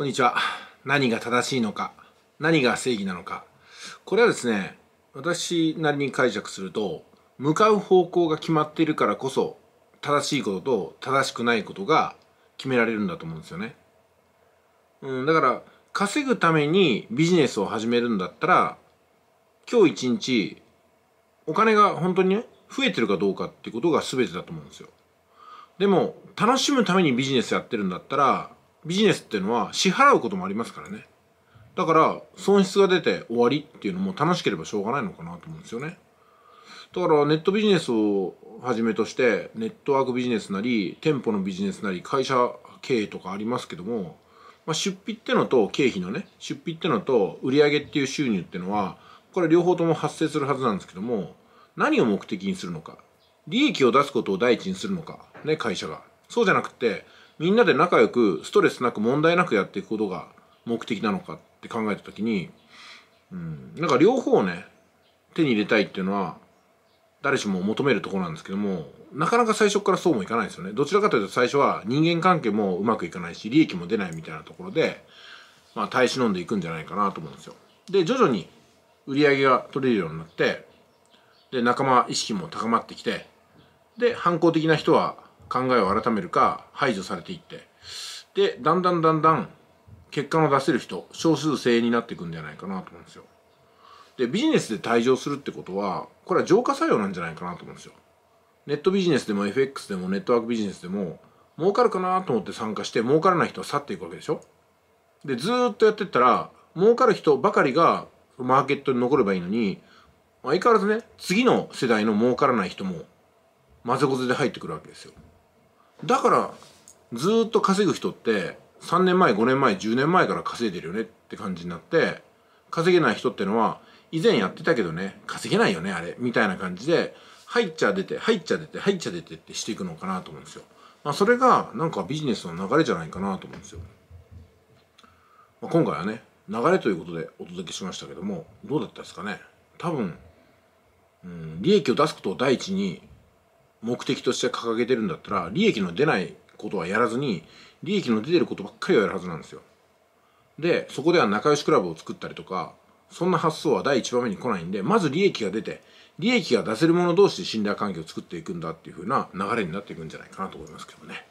こんにちは。何が正しいのか、何が正義なのか。これはですね、私なりに解釈すると、向かう方向が決まっているからこそ、正しいことと正しくないことが決められるんだと思うんですよね。うん、だから、稼ぐためにビジネスを始めるんだったら、今日一日、お金が本当にね、増えてるかどうかっていうことが全てだと思うんですよ。でも、楽しむためにビジネスやってるんだったら、ビジネスっていうのは支払うこともありますからね。だから、損失が出て終わりっていうのも楽しければしょうがないのかなと思うんですよね。だから、ネットビジネスをはじめとして、ネットワークビジネスなり、店舗のビジネスなり、会社経営とかありますけども、まあ、出費ってのと経費のね、出費ってのと売上っていう収入ってのは、これ両方とも発生するはずなんですけども、何を目的にするのか。利益を出すことを第一にするのか。ね、会社が。そうじゃなくて、みんなで仲良くストレスなく問題なくやっていくことが目的なのかって考えた時に、うん、なんか両方ね手に入れたいっていうのは誰しも求めるところなんですけどもなかなか最初からそうもいかないですよねどちらかというと最初は人間関係もうまくいかないし利益も出ないみたいなところで、まあ、耐え忍んでいくんじゃないかなと思うんですよで徐々に売り上げが取れるようになってで仲間意識も高まってきてで反抗的な人は考えを改めるか排除されていってでだんだんだんだん結果の出せる人少数精鋭になっていくんじゃないかなと思うんですよでビジネスで退場するってことはこれは浄化作用なんじゃないかなと思うんですよネットビジネスでも FX でもネットワークビジネスでも儲かるかなと思って参加して儲からない人は去っていくわけでしょでずっとやってったら儲かる人ばかりがマーケットに残ればいいのに相変わらずね次の世代の儲からない人も混ぜこぜで入ってくるわけですよだからずっと稼ぐ人って3年前5年前10年前から稼いでるよねって感じになって稼げない人ってのは以前やってたけどね稼げないよねあれみたいな感じで入っちゃ出て入っちゃ出て入っちゃ出てってしていくのかなと思うんですよ。まあ、それがなんかビジネスの流れじゃないかなと思うんですよ。まあ、今回はね流れということでお届けしましたけどもどうだったですかね多分、うん、利益を出すことを第一に目的として掲げてるんだったら利益の出ないことはやらずに利益の出てることばっかりをやるはずなんですよでそこでは仲良しクラブを作ったりとかそんな発想は第1番目に来ないんでまず利益が出て利益が出せる者同士で信頼関係を作っていくんだっていう風な流れになっていくんじゃないかなと思いますけどね。